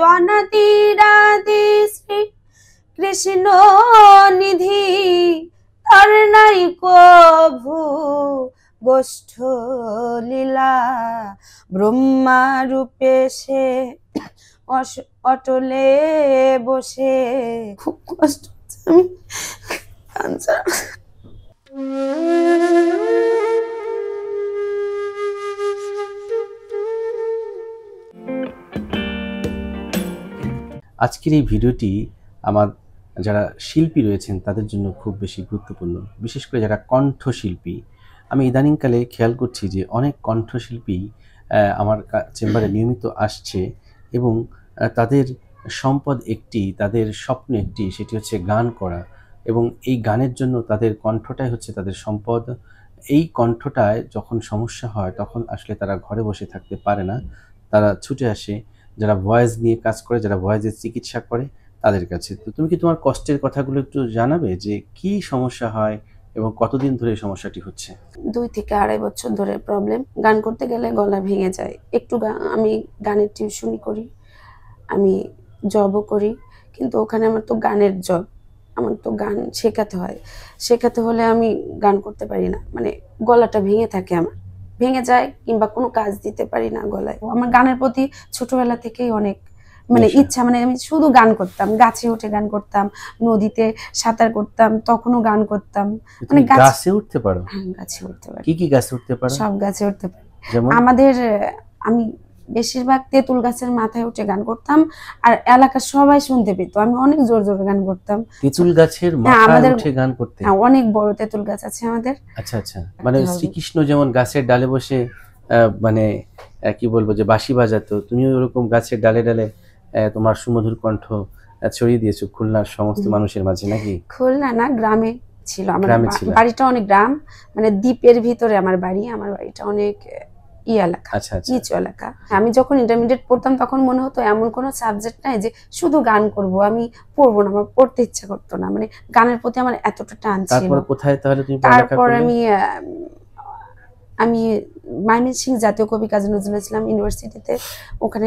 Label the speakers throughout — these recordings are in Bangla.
Speaker 1: জনতি শ্রী কৃষ্ণ নিধি তার নাই কভু গোষ্ঠ লীলা ব্রহ্মা রূপে সে অটলে বসে খুব কষ্ট আমি
Speaker 2: আজকের এই ভিডিওটি আমার যারা শিল্পী রয়েছেন তাদের জন্য খুব বেশি গুরুত্বপূর্ণ বিশেষ করে যারা কণ্ঠশিল্পী আমি ইদানিংকালে খেয়াল করছি যে অনেক কণ্ঠশিল্পী আমার চেম্বারে নিয়মিত আসছে এবং তাদের সম্পদ একটি তাদের স্বপ্ন একটি সেটি হচ্ছে গান করা এবং এই গানের জন্য তাদের কণ্ঠটাই হচ্ছে তাদের সম্পদ এই কণ্ঠটায় যখন সমস্যা হয় তখন আসলে তারা ঘরে বসে থাকতে পারে না তারা ছুটে আসে যারা ভয়েস নিয়ে কাজ করে যারা ভয়েসের চিকিৎসা করে তাদের কাছে তো তুমি কি তোমার কষ্টের কথাগুলো একটু জানাবে যে কি সমস্যা হয় এবং কতদিন ধরে সমস্যাটি হচ্ছে
Speaker 3: দুই থেকে আড়াই বছর ধরে প্রবলেম গান করতে গেলে গলা ভেঙে যায় একটু আমি গানের টিউশনই করি আমি জবও করি কিন্তু ওখানে আমার তো গানের জব আমার তো গান শেখাতে হয় শেখাতে হলে আমি গান করতে পারি না মানে গলাটা ভেঙে থাকে আমার ভেঙে যায় কিংবা কোনো কাজ দিতে পারি না গলায় আমার গানের প্রতি ছোটবেলা থেকেই অনেক মানে ইচ্ছা মানে আমি শুধু গান করতাম গাছে উঠে গান করতাম নদীতে সাঁতার করতাম তখনও গান করতাম মানে গাছে উঠতে পারো হ্যাঁ, গাছে উঠতে পারো
Speaker 2: কি কি গাছে উঠতে পারো সব গাছে উঠতে পারো আমাদের
Speaker 3: আমি বেশিরভাগ তেঁতুল গাছের মাথায় উঠে গান করতাম আর এলাকার সবাই শুনতে পেতো আমি অনেক জোর জোর গান করতাম
Speaker 2: তেঁতুল হ্যাঁ, গাছের মাথায় উঠে গান করতে হ্যাঁ
Speaker 3: অনেক বড় তেঁতুল গাছ আছে আমাদের
Speaker 2: আচ্ছা আচ্ছা মানে শ্রীকৃষ্ণ যেমন গাছের ডালে বসে মানে কি বলবো যে বাঁশি বাজাতো তুমি ওরকম গাছের ডালে ডালে তোমার সুমধুর কণ্ঠ ছড়িয়ে দিয়েছো খুলনার সমস্ত মানুষের মাঝে নাকি
Speaker 3: খুলনা না গ্রামে ছিল আমার বাড়িটা অনেক গ্রাম মানে দ্বীপের ভিতরে আমার বাড়ি আমার বাড়িটা অনেক এলাকা আচ্ছা, আচ্ছা। হ্যাঁ, আমি যখন ইন্টারমিডিয়েট পড়তাম তখন মনে হতো এমন কোনো সাবজেক্ট নাই যে শুধু গান করব আমি না আমার পড়তে ইচ্ছা করতো না মানে গানের প্রতি আমার এতটা টান ছিল
Speaker 2: তারপর আমি
Speaker 3: আমি জাতীয় কবি কাজী নজরুল ইসলাম ইউনিভার্সিটিতে ওখানে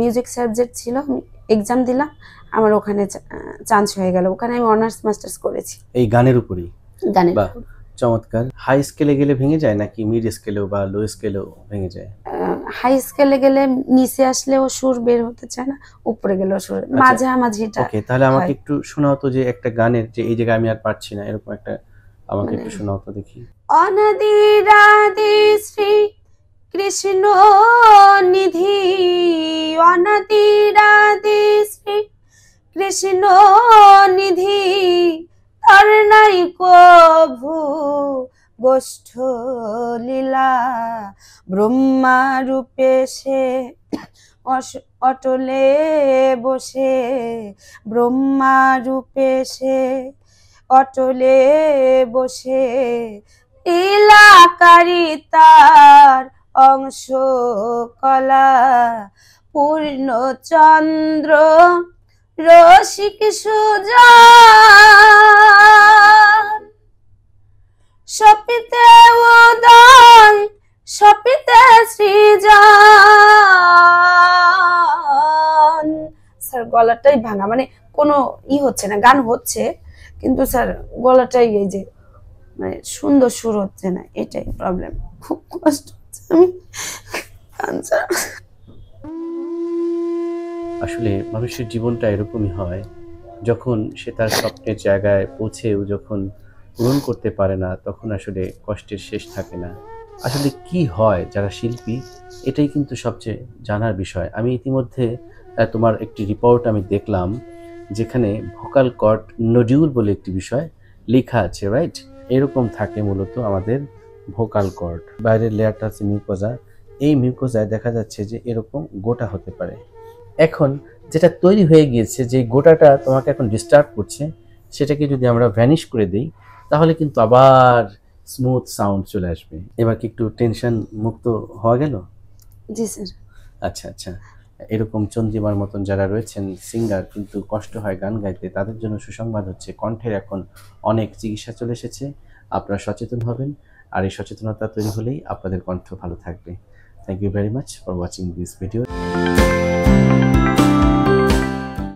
Speaker 3: মিউজিক সাবজেক্ট ছিল আমি এক্সাম দিলাম আমার ওখানে চান্স হয়ে গেল ওখানে আমি অনার্স মাস্টার্স করেছি
Speaker 2: এই গানের উপরেই গানের চমৎকার হাই স্কেলে গেলে ভেঙে যায় নাকি মিড স্কেলেও বা লো স্কেলেও ভেঙে যায়
Speaker 3: হাই স্কেলে গেলে নিচে আসলেও সুর বের হতে চায় না উপরে গেলেও সুর আচ্ছা। মাঝামাঝিটা ওকে তাহলে আমাকে
Speaker 2: একটু শোনাও তো যে একটা গানের যে এই জায়গায় আমি আর পারছি না এরকম একটা আমাকে একটু মানে শোনাও তো দেখি
Speaker 1: অনাদি রাধে শ্রী কৃষ্ণ নিধি অনাদি রাধে শ্রী কৃষ্ণ নিধি তার নাই কভু গোষ্ঠ লীলা ব্রহ্মা রূপে সে অটলে বসে ব্রহ্মা রূপে সে অটলে বসে ইলাকারি তার অংশ কলা পূর্ণচন্দ্র রসিক সুজন সপিতে উদয়
Speaker 3: সপিতে সৃজন স্যার গলাটাই ভাঙা মানে কোনো ই হচ্ছে না গান হচ্ছে কিন্তু স্যার গলাটাই এই যে মানে সুন্দর সুর হচ্ছে না এটাই প্রবলেম খুব কষ্ট হচ্ছে আমি আচ্ছা।
Speaker 2: আসলে মানুষের জীবনটা এরকমই হয় যখন সে তার স্বপ্নের জায়গায় পৌঁছেও যখন পূরণ করতে পারে না তখন আসলে কষ্টের শেষ থাকে না আসলে কি হয় যারা শিল্পী এটাই কিন্তু সবচেয়ে জানার বিষয় আমি ইতিমধ্যে তোমার একটি রিপোর্ট আমি দেখলাম যেখানে ভোকাল কট নডিউল বলে একটি বিষয় লেখা আছে রাইট এরকম থাকে মূলত আমাদের ভোকাল কট বাইরের লেয়ারটা আছে মিউকোজা এই মিউকোজায় দেখা যাচ্ছে যে এরকম গোটা হতে পারে এখন যেটা তৈরি হয়ে গিয়েছে যে গোটাটা তোমাকে এখন ডিস্টার্ব করছে সেটাকে যদি আমরা ভ্যানিশ করে দিই তাহলে কিন্তু আবার স্মুথ সাউন্ড চলে আসবে এবার কি একটু টেনশন মুক্ত হওয়া গেল জি স্যার আচ্ছা আচ্ছা এরকম চন্দ্রিমার মতন যারা রয়েছেন সিঙ্গার কিন্তু কষ্ট হয় গান গাইতে তাদের জন্য সুসংবাদ হচ্ছে কণ্ঠের এখন অনেক চিকিৎসা চলে এসেছে আপনারা সচেতন হবেন আর এই সচেতনতা তৈরি হলেই আপনাদের কণ্ঠ ভালো থাকবে thank you very much for watching this video